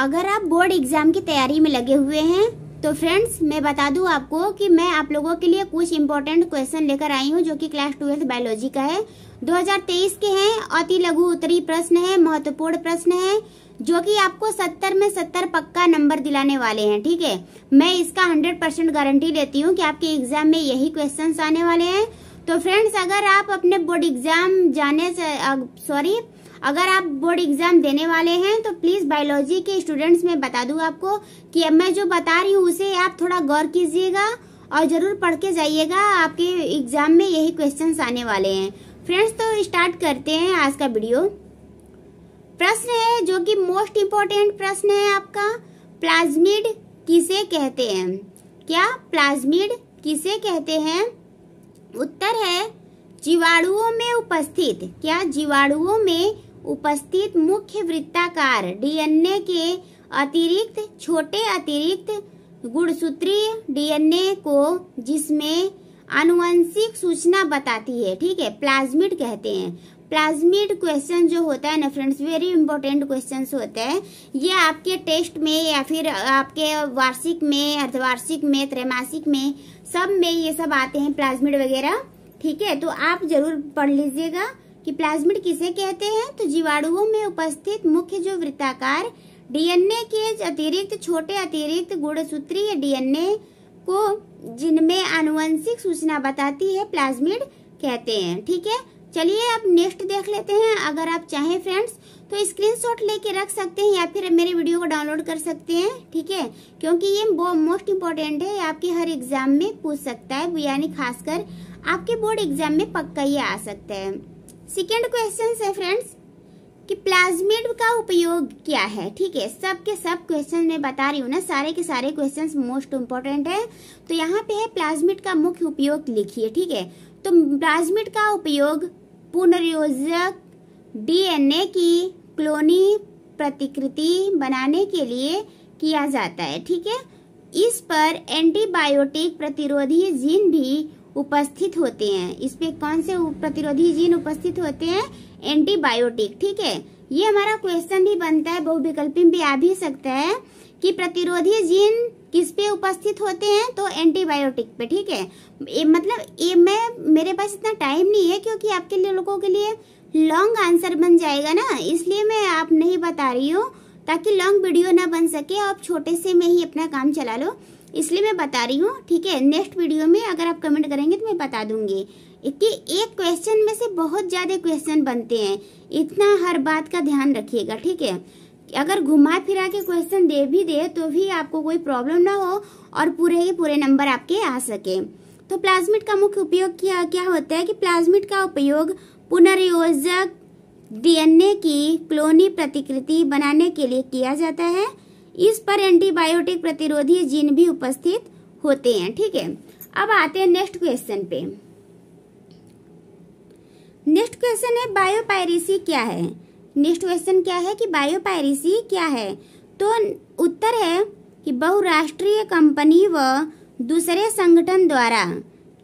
अगर आप board exam की तैयारी में लगे हुए हैं तो फ्रेंड्स मैं बता दूं आपको कि मैं आप लोगों के लिए कुछ इम्पोर्टेंट क्वेश्चन लेकर आई हूं जो कि क्लास ट्वेल्थ बायोलॉजी का है 2023 के हैं अति लघु उत्तरी प्रश्न है महत्वपूर्ण प्रश्न है जो कि आपको 70 में 70 पक्का नंबर दिलाने वाले हैं ठीक है मैं इसका हंड्रेड परसेंट गारंटी लेती हूँ की आपके एग्जाम में यही क्वेश्चन आने वाले हैं तो फ्रेंड्स अगर आप अपने बोर्ड एग्जाम जाने से सॉरी अगर आप बोर्ड एग्जाम देने वाले हैं तो प्लीज बायोलॉजी के स्टूडेंट्स में बता दूं आपको कि अब मैं जो बता रही हूँ उसे आप थोड़ा गौर कीजिएगा और जरूर पढ़ के जाइएगा आपके एग्जाम में यही क्वेश्चन आने वाले हैं फ्रेंड्स तो स्टार्ट करते हैं आज का वीडियो प्रश्न है जो कि मोस्ट इम्पोर्टेंट प्रश्न है आपका प्लाज्मिड किसे कहते हैं क्या प्लाज्मिड किसे कहते हैं उत्तर है जीवाणुओं में उपस्थित क्या जीवाणुओं में उपस्थित मुख्य वृत्ताकार डीएनए के अतिरिक्त छोटे अतिरिक्त गुणसूत्रीय डीएनए को जिसमें आनुवंशिक सूचना बताती है ठीक है प्लाज्मिड कहते हैं प्लाज्मिड क्वेश्चन जो होता है ना फ्रेंड्स वेरी इंपॉर्टेंट क्वेश्चन होते हैं ये आपके टेस्ट में या फिर आपके वार्षिक में अर्धवार्षिक में त्रैमासिक में सब में ये सब आते हैं प्लाज्मिड वगैरह ठीक है तो आप जरूर पढ़ लीजिएगा कि प्लाज्मिड किसे कहते हैं तो जीवाणुओं में उपस्थित मुख्य जो वृत्ताकार डीएनए के अतिरिक्त छोटे अतिरिक्त गुणसूत्री डीएनए को जिनमें आनुवंशिक सूचना बताती है प्लाज्मिड कहते हैं ठीक है चलिए अब नेक्स्ट देख लेते हैं अगर आप चाहें फ्रेंड्स तो स्क्रीनशॉट लेके रख सकते हैं या फिर मेरे वीडियो को डाउनलोड कर सकते हैं ठीक है क्योंकि ये मोस्ट इम्पोर्टेंट है आपके हर एग्जाम में पूछ सकता है यानी खासकर आपके बोर्ड एग्जाम में पक्का ही आ सकता है सेकेंड क्वेश्चन है फ्रेंड्स कि प्लाज्मिड का उपयोग क्या है ठीक है सब के सब क्वेश्चन में बता रही हूँ ना सारे के सारे क्वेश्चन मोस्ट इम्पोर्टेंट है तो यहाँ पे है प्लाज्मिड का मुख्य उपयोग लिखिए ठीक है तो प्लाज्मिड का उपयोग पुनर्योजक डीएनए की क्लोनी प्रतिकृति बनाने के लिए किया जाता है ठीक है इस पर एंटीबायोटिक प्रतिरोधी जीन भी उपस्थित होते हैं इसमें कौन से प्रतिरोधी जीन उपस्थित होते हैं एंटीबायोटिक ठीक है ये हमारा क्वेश्चन भी बनता है बहुविकल्पी भी आ भी सकता है कि प्रतिरोधी जीन किस पे उपस्थित होते हैं तो एंटीबायोटिक पे ठीक है ए, मतलब ए, मैं मेरे पास इतना टाइम नहीं है क्योंकि आपके लिए लोगों के लिए लॉन्ग आंसर बन जाएगा ना इसलिए मैं आप नहीं बता रही हूँ ताकि लॉन्ग वीडियो ना बन सके आप छोटे से में ही अपना काम चला लो इसलिए मैं बता रही हूँ ठीक है नेक्स्ट वीडियो में अगर आप कमेंट करेंगे तो मैं बता दूंगी कि एक क्वेश्चन में से बहुत ज़्यादा क्वेश्चन बनते हैं इतना हर बात का ध्यान रखिएगा ठीक है अगर घुमा फिरा के क्वेश्चन दे भी दे तो भी आपको कोई प्रॉब्लम ना हो और पूरे के पूरे नंबर आपके आ सके तो प्लाज्मिट का मुख्य उपयोग क्या क्या होता है कि प्लाज्मिट का उपयोग पुनर्योजक डीएनए की क्लोनी प्रतिकृति बनाने के लिए किया जाता है इस पर एंटीबायोटिक प्रतिरोधी जीन भी उपस्थित होते हैं ठीक है अब आते हैं नेक्स्ट क्वेश्चन पे नेक्स्ट क्वेश्चन है बायोपायरेसी क्या है नेक्स्ट क्वेश्चन क्या है कि बायोपायरेसी क्या है तो उत्तर है कि बहुराष्ट्रीय कंपनी व दूसरे संगठन द्वारा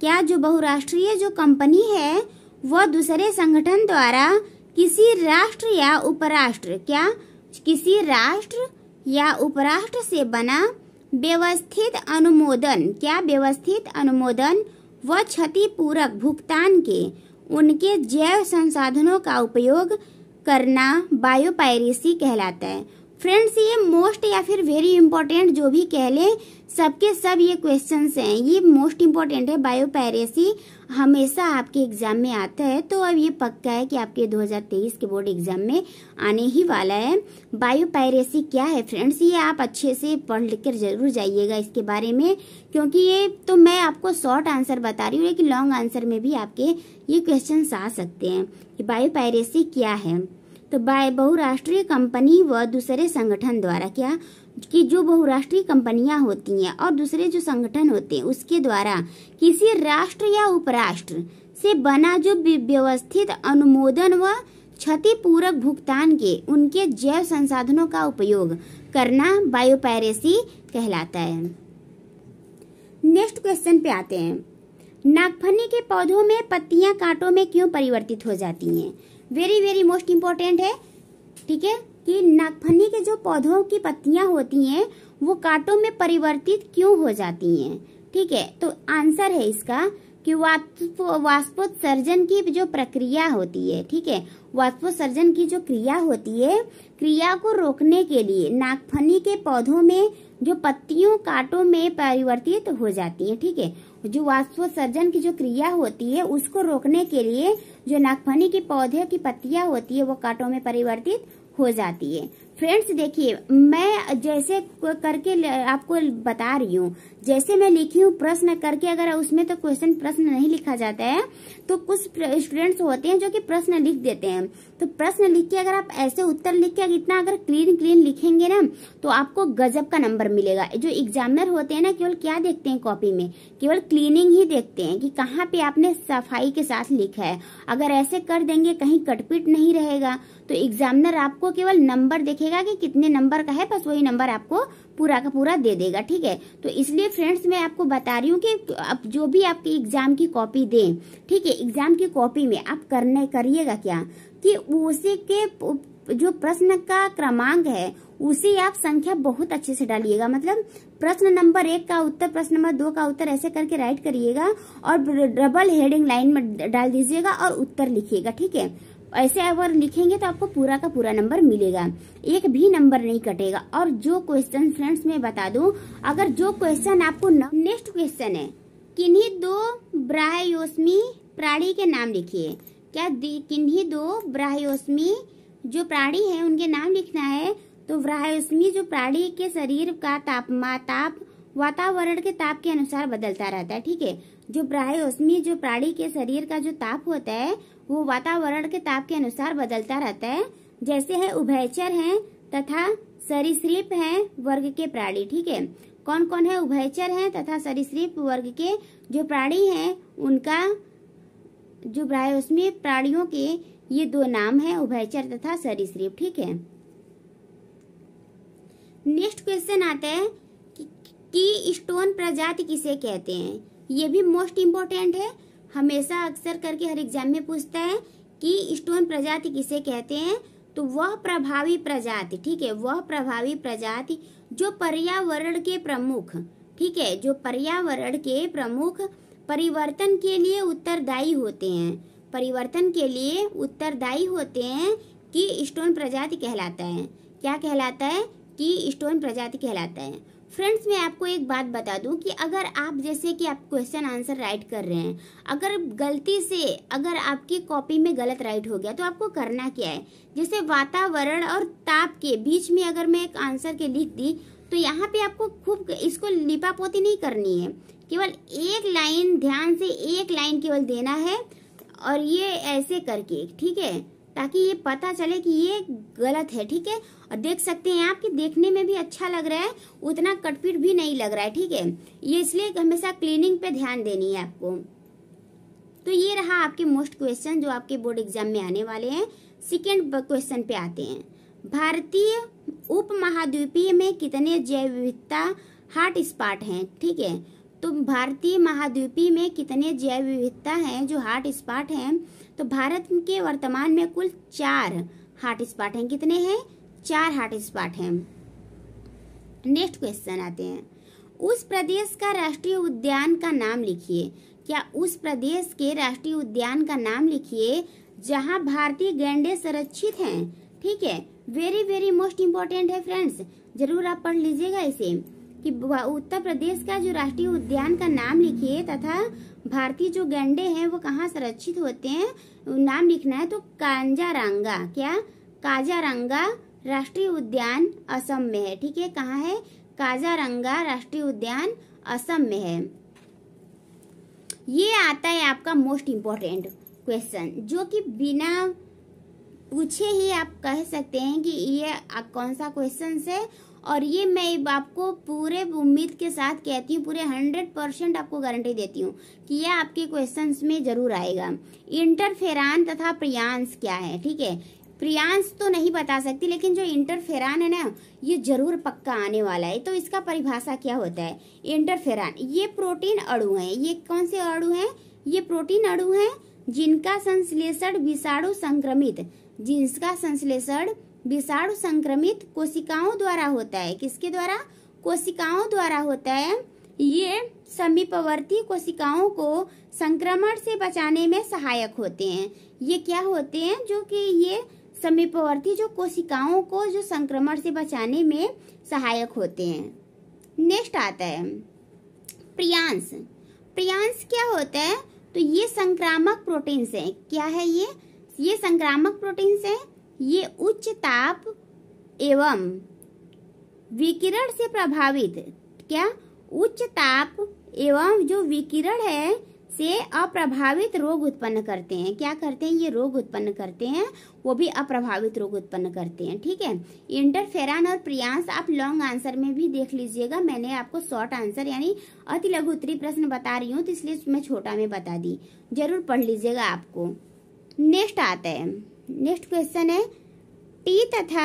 क्या जो बहुराष्ट्रीय जो कंपनी है वह दूसरे संगठन द्वारा किसी राष्ट्र या उपराष्ट्र क्या किसी राष्ट्र या उपराष्ट्र से बना व्यवस्थित अनुमोदन क्या व्यवस्थित अनुमोदन व क्षतिपूरक भुगतान के उनके जैव संसाधनों का उपयोग करना बायोपायरेसी कहलाता है फ्रेंड्स ये मोस्ट या फिर वेरी इंपॉर्टेंट जो भी कह लें सबके सब ये क्वेश्चंस हैं ये मोस्ट इम्पॉर्टेंट है बायोपैरेसी हमेशा आपके एग्जाम में आता है तो अब ये पक्का है कि आपके 2023 के बोर्ड एग्जाम में आने ही वाला है बायोपैरेसी क्या है फ्रेंड्स ये आप अच्छे से पढ़ लिख कर जरूर जाइएगा इसके बारे में क्योंकि ये तो मैं आपको शॉर्ट आंसर बता रही हूँ लेकिन लॉन्ग आंसर में भी आपके ये क्वेश्चन आ सकते हैं कि बायोपायरेसी क्या है तो बाय बहुराष्ट्रीय कंपनी व दूसरे संगठन द्वारा क्या कि जो बहुराष्ट्रीय कंपनियां होती हैं और दूसरे जो संगठन होते हैं उसके द्वारा किसी राष्ट्र या उपराष्ट्र से बना जो व्यवस्थित अनुमोदन व क्षतिपूरक भुगतान के उनके जैव संसाधनों का उपयोग करना बायोपायरेसी कहलाता है नेक्स्ट क्वेश्चन पे आते हैं नागफनी के पौधों में पत्तियां कांटों में क्यों परिवर्तित हो जाती हैं वेरी वेरी मोस्ट इम्पोर्टेंट है ठीक है कि नागफनी के जो पौधों की पत्तियां होती हैं वो कांटों में परिवर्तित क्यों हो जाती हैं ठीक है तो आंसर है इसका कि वाष्प वाष्पोत्सर्जन की जो प्रक्रिया होती है ठीक है वाष्पोत्सर्जन की जो क्रिया होती है क्रिया को रोकने के लिए नागफनी के पौधों में जो पत्तियों कांटों में परिवर्तित हो जाती है ठीक है जो वास्तुसर्जन की जो क्रिया होती है उसको रोकने के लिए जो नागफनी के पौधे की पत्तियां होती है वो कांटों में परिवर्तित हो जाती है फ्रेंड्स देखिए मैं जैसे करके आपको बता रही हूँ जैसे मैं लिखी हूँ प्रश्न करके अगर उसमें तो क्वेश्चन प्रश्न नहीं लिखा जाता है तो कुछ स्टूडेंट्स होते हैं जो कि प्रश्न लिख देते हैं तो प्रश्न लिख के अगर आप ऐसे उत्तर लिख के इतना अगर क्लीन क्लीन लिखेंगे ना तो आपको गजब का नंबर मिलेगा जो एग्जामिनर होते हैं ना केवल क्या देखते हैं कॉपी में केवल क्लीनिंग ही देखते हैं कि कहाँ पे आपने सफाई के साथ लिखा है अगर ऐसे कर देंगे कहीं कटपिट नहीं रहेगा तो एग्जामिनर आपको केवल नंबर देखेगा देखेगा कि कितने नंबर का है बस वही नंबर आपको पूरा का पूरा दे देगा ठीक है तो इसलिए फ्रेंड्स मैं आपको बता रही हूँ कि अब जो भी आपके एग्जाम की कॉपी दें ठीक है एग्जाम की कॉपी में आप करने करिएगा क्या कि उसी के जो प्रश्न का क्रमांक है उसे आप संख्या बहुत अच्छे से डालिएगा मतलब प्रश्न नंबर एक का उत्तर प्रश्न नंबर दो का उत्तर ऐसे करके राइट करिएगा और डबल हेडिंग लाइन में डाल दीजिएगा और उत्तर लिखिएगा ठीक है ऐसे अगर लिखेंगे तो आपको पूरा का पूरा नंबर मिलेगा एक भी नंबर नहीं कटेगा और जो क्वेश्चन फ्रेंड्स मैं बता दूं अगर जो क्वेश्चन आपको नेक्स्ट क्वेश्चन है किन्हीं दो ब्राह्योस्मी प्राणी के नाम लिखिए क्या किन्हीं दो ब्राह्योस्मी जो प्राणी है उनके नाम लिखना है तो ब्राह्योस्मी जो प्राणी के शरीर का तापमा ताप वातावरण के ताप के अनुसार बदलता रहता है ठीक है जो ब्राह्योस्मी जो प्राणी के शरीर का जो ताप होता है वो वातावरण के ताप के अनुसार बदलता रहता है जैसे है उभयचर है तथा सरीसृप है वर्ग के प्राणी ठीक है कौन कौन है उभयचर है तथा सरीसृप वर्ग के जो प्राणी है उनका जो ब्रायोस्मी प्राणियों के ये दो नाम है उभयचर तथा सरीसृप ठीक है नेक्स्ट क्वेश्चन आता है कि स्टोन प्रजाति किसे कहते हैं ये भी मोस्ट इम्पोर्टेंट है हमेशा अक्सर करके हर एग्जाम में पूछता है कि स्टोन प्रजाति किसे कहते हैं तो वह प्रभावी प्रजाति ठीक है वह प्रभावी प्रजाति जो पर्यावरण के प्रमुख ठीक है जो पर्यावरण के प्रमुख परिवर्तन के लिए उत्तरदायी होते हैं परिवर्तन के लिए उत्तरदायी होते हैं कि स्टोन प्रजाति कहलाता है क्या कहलाता है कि स्टोन प्रजाति कहलाता है फ्रेंड्स मैं आपको एक बात बता दूं कि अगर आप जैसे कि आप क्वेश्चन आंसर राइट कर रहे हैं अगर गलती से अगर आपकी कॉपी में गलत राइट हो गया तो आपको करना क्या है जैसे वातावरण और ताप के बीच में अगर मैं एक आंसर के लिख दी तो यहाँ पे आपको खूब इसको लिपापोती नहीं करनी है केवल एक लाइन ध्यान से एक लाइन केवल देना है और ये ऐसे करके ठीक है ताकि ये पता चले कि ये गलत है ठीक है और देख सकते हैं आप कि देखने में भी अच्छा लग रहा है उतना कटपीट भी नहीं लग रहा है ठीक है ये इसलिए हमेशा क्लीनिंग पे ध्यान देनी है आपको तो ये रहा आपके मोस्ट क्वेश्चन जो आपके बोर्ड एग्जाम में आने वाले हैं सेकेंड क्वेश्चन पे आते हैं भारतीय उप महाद्वीपीय में कितने जैव विविधता हॉट स्पॉट हैं ठीक है तो भारतीय महाद्वीपी में कितने जैव विविधता हैं जो हॉट स्पॉट हैं तो भारत के वर्तमान में कुल चार हॉट स्पॉट हैं कितने हैं चार हॉट स्पॉट हैं नेक्स्ट क्वेश्चन आते हैं उस प्रदेश का राष्ट्रीय उद्यान का नाम लिखिए क्या उस प्रदेश के राष्ट्रीय उद्यान का नाम लिखिए जहाँ भारतीय गैंडे संरक्षित हैं ठीक है वेरी वेरी मोस्ट इम्पोर्टेंट है फ्रेंड्स जरूर आप पढ़ लीजिएगा इसे कि उत्तर प्रदेश का जो राष्ट्रीय उद्यान का नाम लिखिए तथा भारतीय जो गेंडे हैं वो कहाँ संरक्षित होते हैं नाम लिखना है तो कांजारांगा क्या काजारंगा राष्ट्रीय उद्यान असम में है ठीक है कहाँ है काजारंगा राष्ट्रीय उद्यान असम में है ये आता है आपका मोस्ट इम्पोर्टेंट क्वेश्चन जो कि बिना पूछे ही आप कह सकते हैं कि ये कौन सा क्वेश्चन है और ये मैं आपको पूरे उम्मीद के साथ कहती हूँ पूरे हंड्रेड परसेंट आपको गारंटी देती हूँ कि यह आपके क्वेश्चन में जरूर आएगा इंटरफेरान तथा प्रियांश क्या है ठीक है प्रियांश तो नहीं बता सकती लेकिन जो इंटरफेरान है ना ये जरूर पक्का आने वाला है तो इसका परिभाषा क्या होता है इंटरफेरान ये प्रोटीन अड़ु है ये कौन से अड़ु है ये प्रोटीन अड़ु है जिनका संश्लेषण विषाणु संक्रमित जिसका संश्लेषण विषाणु संक्रमित कोशिकाओं द्वारा होता है किसके द्वारा कोशिकाओं द्वारा होता है ये समीपवर्ती कोशिकाओं को संक्रमण से बचाने में सहायक होते हैं ये क्या होते हैं जो कि ये समीपवर्ती जो कोशिकाओं को जो संक्रमण से बचाने में सहायक होते हैं नेक्स्ट आता है प्रियांश प्रियांश क्या होता है तो ये संक्रामक प्रोटीन्स हैं क्या है ये ये संक्रामक प्रोटीन्स हैं ये उच्च ताप एवं विकिरण से प्रभावित क्या उच्च ताप एवं जो विकिरण है से अप्रभावित रोग उत्पन्न करते हैं क्या करते हैं ये रोग उत्पन्न करते हैं वो भी अप्रभावित रोग उत्पन्न करते हैं ठीक है इंटरफेरान और प्रियांश आप लॉन्ग आंसर में भी देख लीजिएगा मैंने आपको शॉर्ट आंसर यानी अति लघु उत्तरी प्रश्न बता रही हूँ तो इसलिए मैं छोटा में बता दी जरूर पढ़ लीजिएगा आपको नेक्स्ट आता है नेक्स्ट क्वेश्चन है टी तथा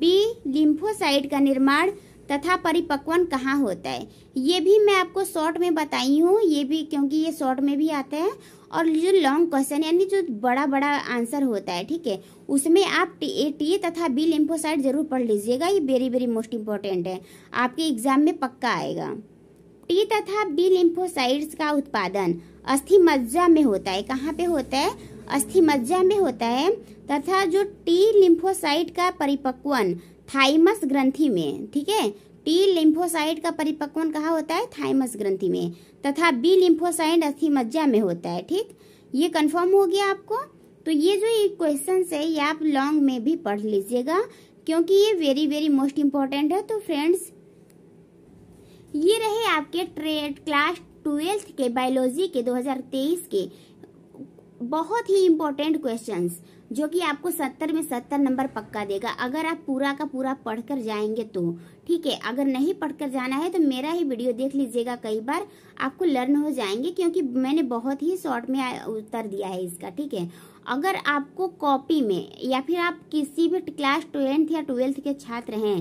बी लिम्फोसाइट का निर्माण तथा परिपक्वन कहाँ होता है ये भी मैं आपको शॉर्ट में बताई हूँ ये भी क्योंकि ये शॉर्ट में भी आता है और जो लॉन्ग क्वेश्चन यानी जो बड़ा बड़ा आंसर होता है ठीक है उसमें आप टी टी तथा बी लिम्फोसाइट जरूर पढ़ लीजिएगा ये वेरी वेरी मोस्ट इम्पॉर्टेंट है आपके एग्जाम में पक्का आएगा टी तथा बी लिम्फोसाइट्स का उत्पादन अस्थि मज्जा में होता है कहाँ पे होता है अस्थि मज्जा में होता है तथा जो टी लिम्फोसाइट का परिपक्वन थाइमस ग्रंथि में ठीक है टी लिम्फोसाइट का परिपक्वन कहाँ होता है थाइमस ग्रंथि में तथा बी लिम्फोसाइट अस्थि मज्जा में होता है ठीक ये कन्फर्म हो गया आपको तो ये जो एक क्वेश्चन है ये आप लॉन्ग में भी पढ़ लीजिएगा क्योंकि ये वेरी वेरी मोस्ट इम्पोर्टेंट है तो फ्रेंड्स ये रहे आपके ट्रेड क्लास ट्वेल्थ के बायोलॉजी के 2023 के बहुत ही इम्पोर्टेंट क्वेश्चन जो कि आपको सत्तर में सत्तर नंबर पक्का देगा अगर आप पूरा का पूरा पढ़कर जाएंगे तो ठीक है अगर नहीं पढ़कर जाना है तो मेरा ही वीडियो देख लीजिएगा कई बार आपको लर्न हो जाएंगे क्योंकि मैंने बहुत ही शॉर्ट में उत्तर दिया है इसका ठीक है अगर आपको कॉपी में या फिर आप किसी भी क्लास ट्वेल्थ या ट्वेल्थ के छात्र हैं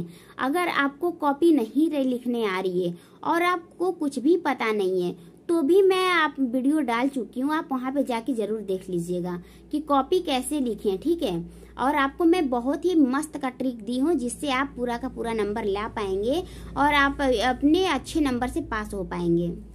अगर आपको कॉपी नहीं लिखने आ रही है और आपको कुछ भी पता नहीं है तो भी मैं आप वीडियो डाल चुकी हूँ आप वहाँ पे जाके जरूर देख लीजिएगा कि कॉपी कैसे लिखें ठीक है और आपको मैं बहुत ही मस्त का ट्रिक दी हूँ जिससे आप पूरा का पूरा नंबर ला पाएंगे और आप अपने अच्छे नंबर से पास हो पाएंगे